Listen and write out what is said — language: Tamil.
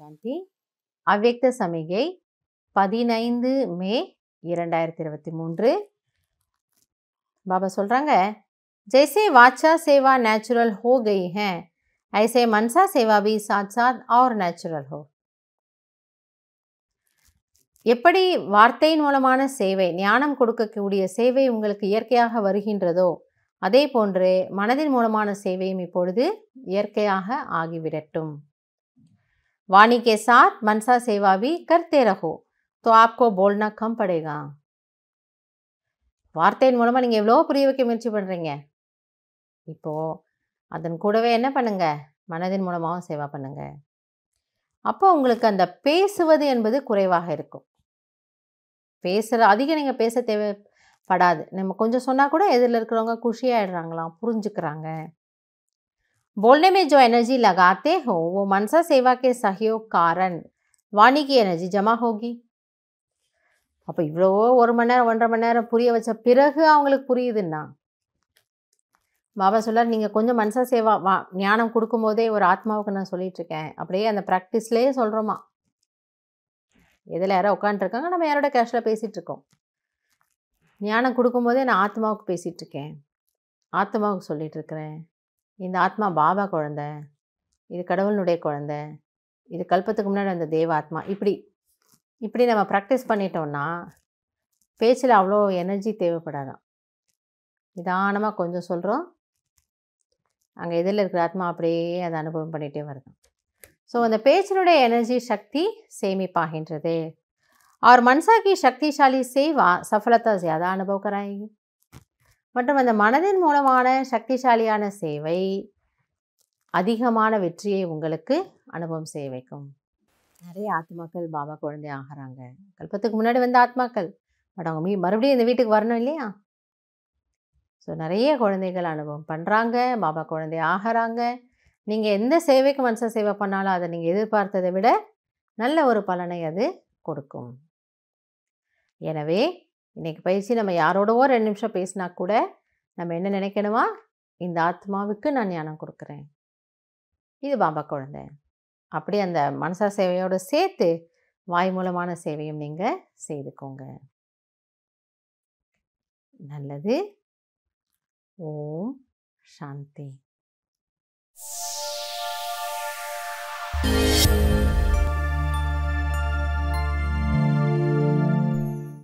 சாந்தி அவ்வக்த சமிகை பதினைந்து மே இரண்டாயிரத்தி இருபத்தி மூன்று பாபா சொல்கிறாங்க ஜெய்சே வாச்சா சேவா நேச்சுரல் ஹோ கை ஹே ஐசே மன்சா சேவா பி சாத் சாத் ஆர் நேச்சுரல் ஹோ எப்படி வார்த்தையின் மூலமான சேவை ஞானம் கொடுக்கக்கூடிய சேவை உங்களுக்கு இயற்கையாக வருகின்றதோ அதே போன்று மனதின் மூலமான சேவையும் இப்பொழுது இயற்கையாக ஆகிவிடட்டும் वाणी के साथ मनसा सेवा भी करते रहो तो आपको बोलना कम पड़ेगा வார்த்தையின் மூலமாக நீங்கள் எவ்வளோ புரிய வைக்க முயற்சி பண்ணுறீங்க இப்போது அதன் கூடவே என்ன பண்ணுங்கள் மனதின் மூலமாகவும் சேவா பண்ணுங்கள் அப்போ உங்களுக்கு அந்த பேசுவது என்பது குறைவாக இருக்கும் பேசுகிற அதிகம் நீங்கள் பேச தேவைப்படாது நம்ம கொஞ்சம் சொன்னால் கூட எதிரில் இருக்கிறவங்க குஷியாயிடுறாங்களாம் புரிஞ்சுக்கிறாங்க बोलने में जो एनर्जी लगाते हो वो मनसा सेवा के सहयोग कारण வாணி கி எனர்ஜி ஜமா ஹோகி அப்போ இவ்வளோ ஒரு மணி நேரம் ஒன்றரை மணி நேரம் புரிய வச்ச பிறகு அவங்களுக்கு புரியுதுன்னா பாபா சொல்லார் நீங்கள் கொஞ்சம் மனசா சேவா வா ஞானம் கொடுக்கும்போதே ஒரு ஆத்மாவுக்கு நான் சொல்லிகிட்ருக்கேன் அப்படியே அந்த ப்ராக்டிஸ்லேயே சொல்கிறோமா எதில் யாரோ உட்காந்துருக்காங்க நம்ம யாரோட கேஷில் பேசிகிட்ருக்கோம் ஞானம் கொடுக்கும்போதே நான் ஆத்மாவுக்கு பேசிகிட்ருக்கேன் ஆத்மாவுக்கு சொல்லிகிட்ருக்கிறேன் இந்த ஆத்மா பாபா குழந்தை இது கடவுளுடைய குழந்தை இது கல்பத்துக்கு முன்னாடி அந்த தேவாத்மா இப்படி இப்படி நம்ம ப்ராக்டிஸ் பண்ணிட்டோம்னா பேச்சில் அவ்வளோ எனர்ஜி தேவைப்படாதான் நிதானமாக கொஞ்சம் சொல்கிறோம் அங்கே எதிரில் இருக்கிற ஆத்மா அப்படியே அதை அனுபவம் பண்ணிகிட்டே வருதான் ஸோ அந்த பேச்சினுடைய எனர்ஜி சக்தி சேமிப்பாகின்றது அவர் மனசாக்கி சக்திசாலி செய்வா सेवा ஜாதா அனுபவக்கிறாய் மற்றும் அந்த மனதின் மூலமான சக்திசாலியான சேவை அதிகமான வெற்றியை உங்களுக்கு அனுபவம் செய்ய வைக்கும் நிறைய ஆத்மாக்கள் பாபா குழந்தை ஆகிறாங்க கல்பத்துக்கு முன்னாடி வந்த ஆத்மாக்கள் பட் அவங்க மீ மறுபடியும் இந்த வீட்டுக்கு வரணும் இல்லையா ஸோ நிறைய குழந்தைகள் அனுபவம் பண்ணுறாங்க பாபா குழந்தை ஆகிறாங்க நீங்கள் எந்த சேவைக்கு மனச சேவை பண்ணாலும் அதை நீங்கள் எதிர்பார்த்ததை விட நல்ல ஒரு பலனை அது கொடுக்கும் எனவே இன்றைக்கி பயிற்சி நம்ம யாரோடவோ ரெண்டு நிமிஷம் பேசினா கூட நம்ம என்ன நினைக்கணுமா இந்த ஆத்மாவுக்கு நான் ஞானம் கொடுக்குறேன் இது பாபா குழந்தை அப்படி அந்த மனசா சேவையோடு சேர்த்து வாய் மூலமான சேவையும் நீங்கள் செய்துக்கோங்க நல்லது ஓம் சாந்தி